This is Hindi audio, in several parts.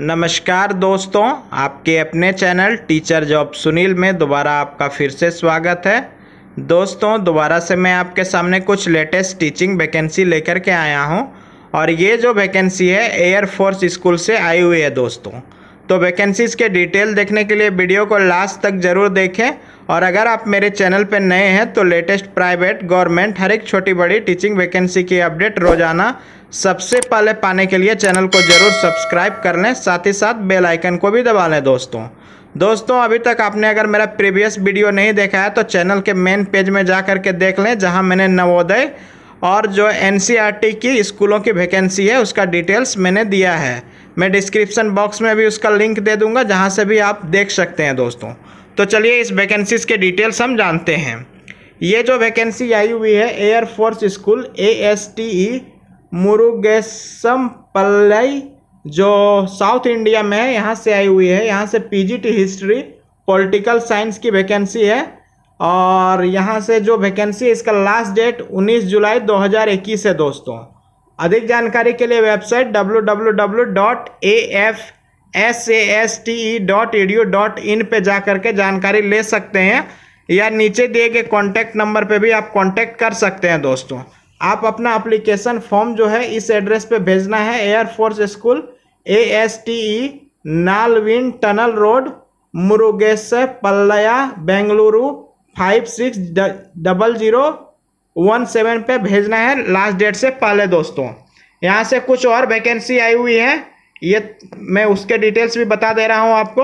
नमस्कार दोस्तों आपके अपने चैनल टीचर जॉब सुनील में दोबारा आपका फिर से स्वागत है दोस्तों दोबारा से मैं आपके सामने कुछ लेटेस्ट टीचिंग वैकेंसी लेकर के आया हूं और ये जो वैकेंसी है एयर फोर्स स्कूल से आई हुई है दोस्तों तो वैकेंसीज़ के डिटेल देखने के लिए वीडियो को लास्ट तक ज़रूर देखें और अगर आप मेरे चैनल पर नए हैं तो लेटेस्ट प्राइवेट गवर्नमेंट हर एक छोटी बड़ी टीचिंग वैकेंसी की अपडेट रोज़ाना सबसे पहले पाने के लिए चैनल को ज़रूर सब्सक्राइब कर लें साथ ही साथ बेल आइकन को भी दबा लें दोस्तों दोस्तों अभी तक आपने अगर मेरा प्रीवियस वीडियो नहीं देखा है तो चैनल के मेन पेज में जा कर के देख लें जहां मैंने नवोदय और जो एन e की स्कूलों की वैकेंसी है उसका डिटेल्स मैंने दिया है मैं डिस्क्रिप्शन बॉक्स में भी उसका लिंक दे दूंगा जहाँ से भी आप देख सकते हैं दोस्तों तो चलिए इस वैकेंसीज़ के डिटेल्स हम जानते हैं ये जो वैकेंसी आई हुई है air force school A S T E Murugesam Pallai जो साउथ इंडिया में है यहाँ से आई हुई है यहाँ से पी हिस्ट्री पॉलिटिकल साइंस की वैकेंसी है और यहाँ से जो वैकेंसी है इसका लास्ट डेट 19 जुलाई 2021 है दोस्तों अधिक जानकारी के लिए website W W W dot A F S A S T E dot O dot in पर जा करके जानकारी ले सकते हैं या नीचे दिए गए कॉन्टैक्ट नंबर पे भी आप कॉन्टैक्ट कर सकते हैं दोस्तों आप अपना अप्लीकेशन फॉर्म जो है इस एड्रेस पे भेजना है air force school A S T E नालविन tunnel road Murugeshpalya Bengaluru five six double zero one seven पे भेजना है लास्ट डेट से पहले दोस्तों यहाँ से कुछ और वैकेंसी आई हुई है ये मैं उसके डिटेल्स भी बता दे रहा हूँ आपको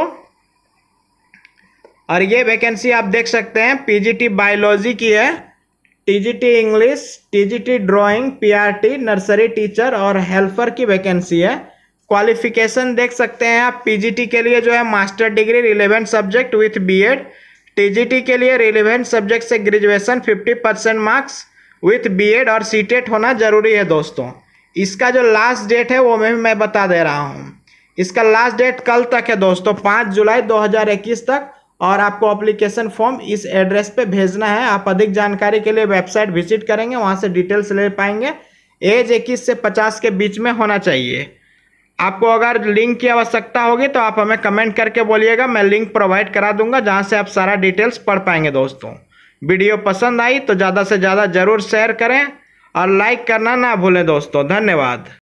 और ये वैकेंसी आप देख सकते हैं पीजीटी बायोलॉजी की है TGT English TGT drawing PRT nursery teacher और हेल्पर की वैकेंसी है क्वालिफिकेशन देख सकते हैं आप पीजीटी के लिए जो है master degree relevant subject with BEd TGT के लिए रिलेवेंट सब्जेक्ट से graduation 50 percent marks with BEd और सीटेट e होना ज़रूरी है दोस्तों इसका जो लास्ट डेट है वो मैं मैं बता दे रहा हूँ इसका लास्ट डेट कल तक है दोस्तों पाँच जुलाई इक्कीस तक और आपको अप्लीकेशन फॉर्म इस एड्रेस पर भेजना है आप अधिक जानकारी के लिए वेबसाइट विजिट करेंगे वहाँ से डिटेल्स ले पाएंगे एज इक्कीस से पचास के बीच में होना चाहिए आपको अगर लिंक की आवश्यकता होगी तो आप हमें कमेंट करके बोलिएगा मैं लिंक प्रोवाइड करा दूंगा जहाँ से आप सारा डिटेल्स पढ़ पाएंगे दोस्तों वीडियो पसंद आई तो ज़्यादा से ज़्यादा ज़रूर शेयर करें और लाइक करना ना भूलें दोस्तों धन्यवाद